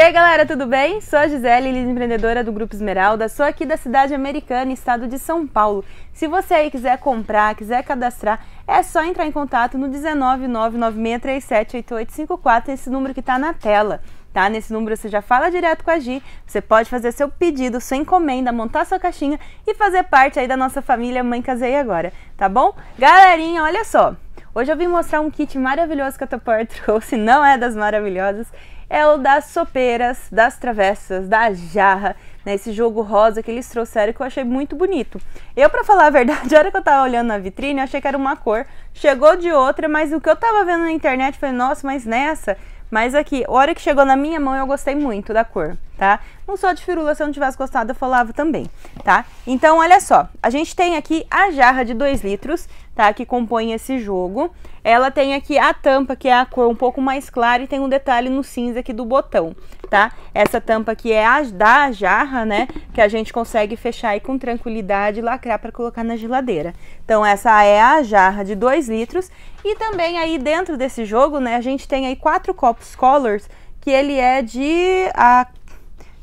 E aí galera, tudo bem? Sou a Gisele, líder empreendedora do Grupo Esmeralda, sou aqui da cidade americana, estado de São Paulo. Se você aí quiser comprar, quiser cadastrar, é só entrar em contato no 19996378854, esse número que está na tela tá? Nesse número você já fala direto com a Gi, você pode fazer seu pedido, sua encomenda, montar sua caixinha e fazer parte aí da nossa família Mãe Casei Agora, tá bom? Galerinha, olha só, hoje eu vim mostrar um kit maravilhoso que a Tupperware trouxe, não é das maravilhosas, é o das sopeiras, das travessas, da jarra, né? Esse jogo rosa que eles trouxeram que eu achei muito bonito. Eu, para falar a verdade, a hora que eu tava olhando na vitrine, achei que era uma cor, chegou de outra, mas o que eu tava vendo na internet, falei, nossa, mas nessa, mas aqui, a hora que chegou na minha mão, eu gostei muito da cor tá? Não só de firula, se eu não tivesse gostado, eu falava também, tá? Então, olha só, a gente tem aqui a jarra de 2 litros, tá? Que compõe esse jogo. Ela tem aqui a tampa, que é a cor um pouco mais clara, e tem um detalhe no cinza aqui do botão, tá? Essa tampa aqui é a da jarra, né? Que a gente consegue fechar aí com tranquilidade e lacrar para colocar na geladeira. Então, essa é a jarra de 2 litros. E também aí dentro desse jogo, né? A gente tem aí quatro copos colors, que ele é de... A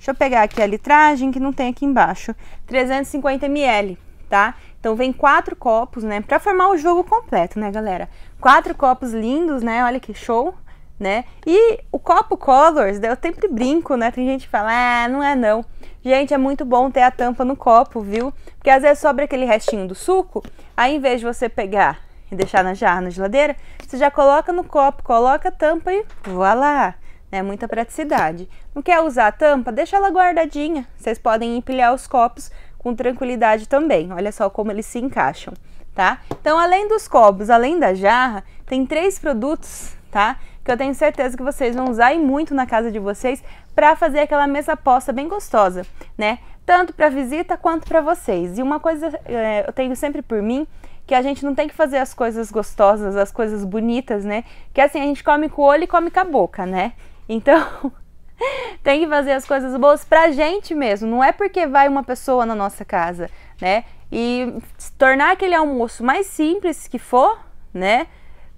Deixa eu pegar aqui a litragem que não tem aqui embaixo. 350 ml, tá? Então vem quatro copos, né? Pra formar o jogo completo, né, galera? Quatro copos lindos, né? Olha que show, né? E o copo Colors, eu sempre brinco, né? Tem gente que fala, ah, não é não. Gente, é muito bom ter a tampa no copo, viu? Porque às vezes sobra aquele restinho do suco, aí em vez de você pegar e deixar na jarra, na geladeira, você já coloca no copo, coloca a tampa e voilá! lá é muita praticidade. Não quer usar a tampa? Deixa ela guardadinha. Vocês podem empilhar os copos com tranquilidade também. Olha só como eles se encaixam, tá? Então, além dos copos, além da jarra, tem três produtos, tá? Que eu tenho certeza que vocês vão usar e muito na casa de vocês para fazer aquela mesa posta bem gostosa, né? Tanto para visita quanto para vocês. E uma coisa é, eu tenho sempre por mim que a gente não tem que fazer as coisas gostosas, as coisas bonitas, né? Que assim a gente come com o olho e come com a boca, né? Então, tem que fazer as coisas boas pra gente mesmo. Não é porque vai uma pessoa na nossa casa, né? E tornar aquele almoço mais simples que for, né?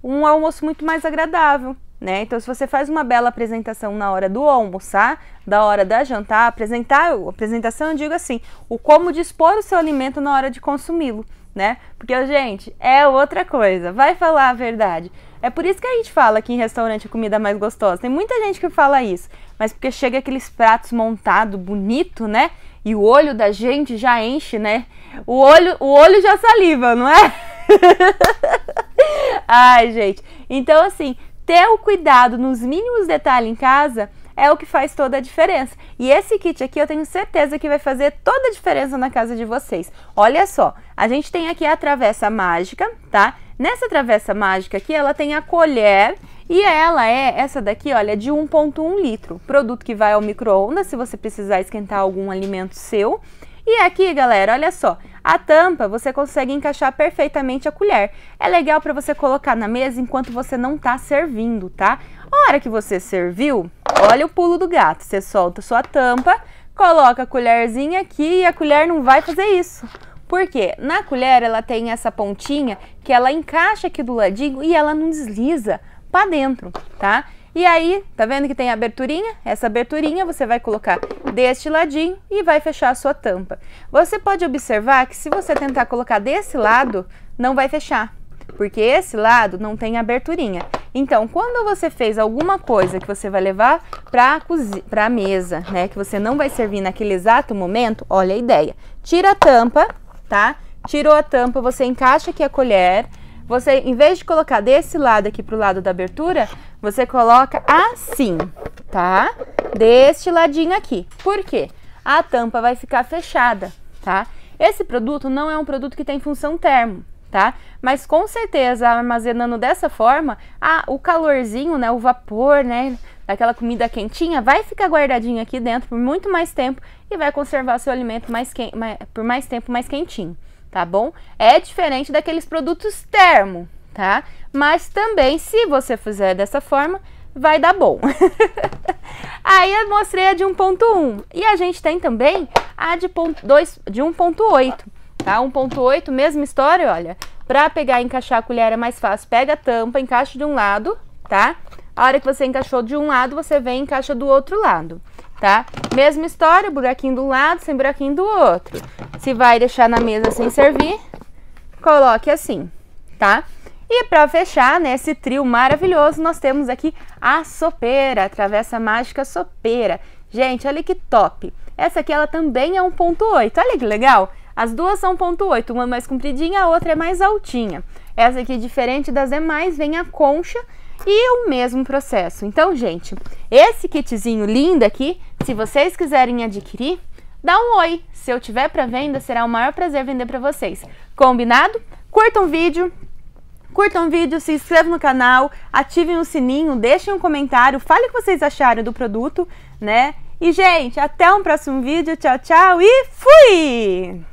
Um almoço muito mais agradável. Né? Então, se você faz uma bela apresentação na hora do almoçar, da hora da jantar, apresentar, apresentação, eu digo assim, o como dispor o seu alimento na hora de consumi-lo né? Porque, gente, é outra coisa. Vai falar a verdade. É por isso que a gente fala que em restaurante a comida é mais gostosa. Tem muita gente que fala isso, mas porque chega aqueles pratos montado bonito, né? E o olho da gente já enche, né? O olho, o olho já saliva, não é? Ai, gente. Então, assim, ter o cuidado nos mínimos detalhes em casa é o que faz toda a diferença. E esse kit aqui eu tenho certeza que vai fazer toda a diferença na casa de vocês. Olha só, a gente tem aqui a travessa mágica, tá? Nessa travessa mágica aqui, ela tem a colher e ela é, essa daqui, olha, de 1.1 litro. Produto que vai ao micro-ondas, se você precisar esquentar algum alimento seu. E aqui, galera, olha só, a tampa você consegue encaixar perfeitamente a colher. É legal para você colocar na mesa enquanto você não tá servindo, tá? A hora que você serviu, Olha o pulo do gato. Você solta sua tampa, coloca a colherzinha aqui e a colher não vai fazer isso. Por quê? Na colher ela tem essa pontinha que ela encaixa aqui do ladinho e ela não desliza para dentro, tá? E aí, tá vendo que tem a aberturinha? Essa aberturinha você vai colocar deste ladinho e vai fechar a sua tampa. Você pode observar que se você tentar colocar desse lado, não vai fechar, porque esse lado não tem aberturinha. Então, quando você fez alguma coisa que você vai levar para a mesa, né, que você não vai servir naquele exato momento, olha a ideia. Tira a tampa, tá? Tirou a tampa, você encaixa aqui a colher, você, em vez de colocar desse lado aqui pro lado da abertura, você coloca assim, tá? Deste ladinho aqui. Por quê? A tampa vai ficar fechada, tá? Esse produto não é um produto que tem função termo tá? Mas com certeza, armazenando dessa forma, a, o calorzinho, né, o vapor, né, daquela comida quentinha, vai ficar guardadinho aqui dentro por muito mais tempo e vai conservar seu alimento mais, quen, mais por mais tempo mais quentinho, tá bom? É diferente daqueles produtos termo, tá? Mas também, se você fizer dessa forma, vai dar bom. Aí eu mostrei a de 1.1 e a gente tem também a de, 2, de 1.8 tá? 1.8, mesma história, olha. Pra pegar e encaixar a colher é mais fácil. Pega a tampa, encaixa de um lado, tá? A hora que você encaixou de um lado, você vem e encaixa do outro lado, tá? Mesma história, buraquinho de um lado, sem buraquinho do outro. Se vai deixar na mesa sem servir, coloque assim, tá? E para fechar, né, esse trio maravilhoso, nós temos aqui a sopeira, a travessa mágica sopeira. Gente, olha que top! Essa aqui ela também é 1.8, olha que legal! As duas são 8, uma mais compridinha, a outra é mais altinha. Essa aqui, diferente das demais, vem a concha e o mesmo processo. Então, gente, esse kitzinho lindo aqui, se vocês quiserem adquirir, dá um oi. Se eu tiver para venda, será o maior prazer vender para vocês. Combinado? Curtam um o vídeo, Curtam o vídeo, se inscrevam no canal, ativem o sininho, deixem um comentário, fale o que vocês acharam do produto, né? E, gente, até um próximo vídeo. Tchau, tchau e fui!